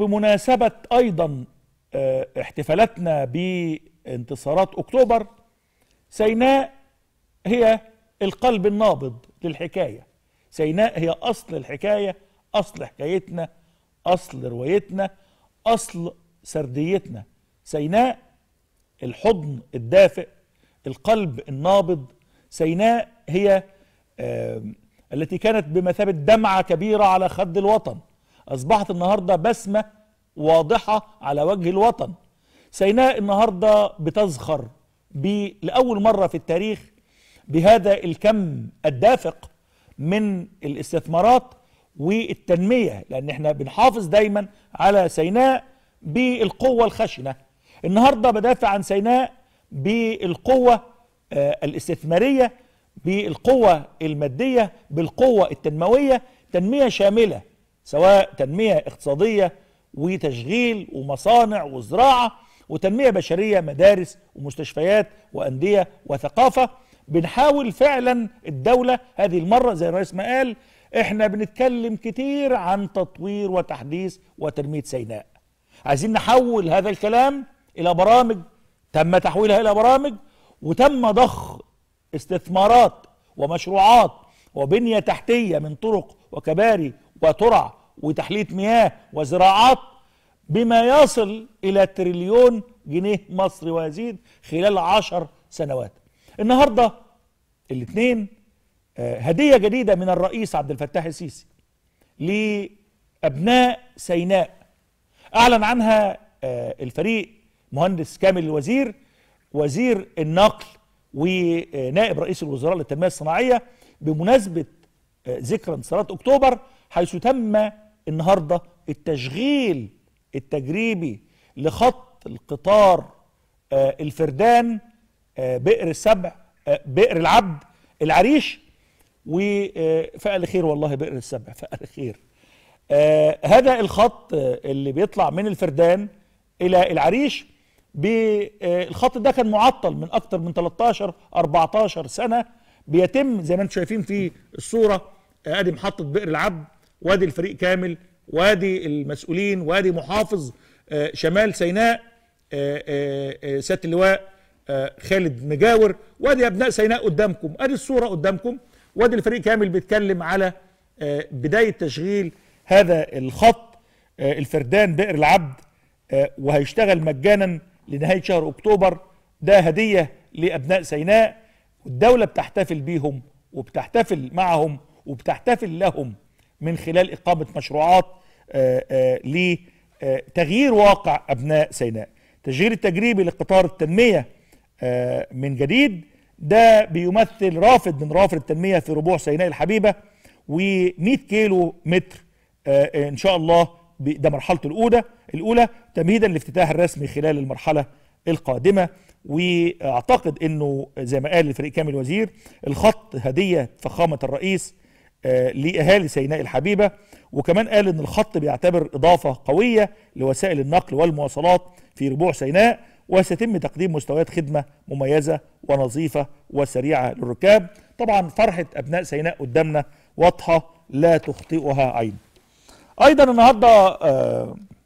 بمناسبة أيضا آه، احتفالاتنا بانتصارات أكتوبر سيناء هي القلب النابض للحكاية سيناء هي أصل الحكاية أصل حكايتنا أصل روايتنا أصل سرديتنا سيناء الحضن الدافئ القلب النابض سيناء هي التي كانت بمثابة دمعة كبيرة على خد الوطن أصبحت النهاردة بسمة واضحة على وجه الوطن سيناء النهاردة بتزخر لأول مرة في التاريخ بهذا الكم الدافق من الاستثمارات والتنمية لأن احنا بنحافظ دايما على سيناء بالقوة الخشنة النهاردة بدافع عن سيناء بالقوة آه، الاستثمارية بالقوة المادية بالقوة التنموية تنمية شاملة سواء تنمية اقتصادية وتشغيل ومصانع وزراعة وتنمية بشرية مدارس ومستشفيات وأندية وثقافة بنحاول فعلا الدولة هذه المرة زي الرئيس ما قال احنا بنتكلم كتير عن تطوير وتحديث وتنمية سيناء عايزين نحول هذا الكلام إلى برامج تم تحويلها إلى برامج وتم ضخ استثمارات ومشروعات وبنية تحتية من طرق وكباري وترع وتحليه مياه وزراعات بما يصل إلى تريليون جنيه مصري ويزيد خلال عشر سنوات النهاردة الاثنين آه، هدية جديدة من الرئيس عبد الفتاح السيسي لأبناء سيناء أعلن عنها آه، الفريق مهندس كامل الوزير وزير النقل ونائب رئيس الوزراء للتنمية الصناعية بمناسبة ذكرى انتصارات اكتوبر حيث تم النهارده التشغيل التجريبي لخط القطار آه، الفردان آه، بئر السبع آه، بئر العبد العريش وفقل خير والله بئر السبع فقل خير هذا الخط اللي بيطلع من الفردان الى العريش الخط ده كان معطل من اكتر من 13 14 سنه بيتم زي ما انتم شايفين في الصوره ادي محطه بئر العبد وادي الفريق كامل وادي المسؤولين وادي محافظ آه، شمال سيناء سياده آه، آه، اللواء خالد مجاور وادي ابناء سيناء قدامكم ادي الصوره قدامكم وادي الفريق كامل بيتكلم على بدايه تشغيل هذا الخط الفردان بئر العبد وهيشتغل مجانا لنهايه شهر اكتوبر ده هديه لابناء سيناء والدوله بتحتفل بيهم وبتحتفل معهم وبتحتفل لهم من خلال إقامة مشروعات آه، آه، لتغيير واقع أبناء سيناء التشغيل التجريبي لقطار التنمية آه، من جديد ده بيمثل رافد من رافد التنمية في ربوع سيناء الحبيبة و100 كيلو متر إن شاء الله ده مرحلته الأولى الأولى تمهيدا لافتتاح الرسمي خلال المرحلة القادمة واعتقد انه زي ما قال الفريق كامل وزير الخط هديه فخامه الرئيس آه، لأهالي سيناء الحبيبة وكمان قال إن الخط بيعتبر إضافة قوية لوسائل النقل والمواصلات في ربوع سيناء وسيتم تقديم مستويات خدمة مميزة ونظيفة وسريعة للركاب طبعا فرحة أبناء سيناء قدامنا واضحة لا تخطئها عين أيضا النهاردة آه،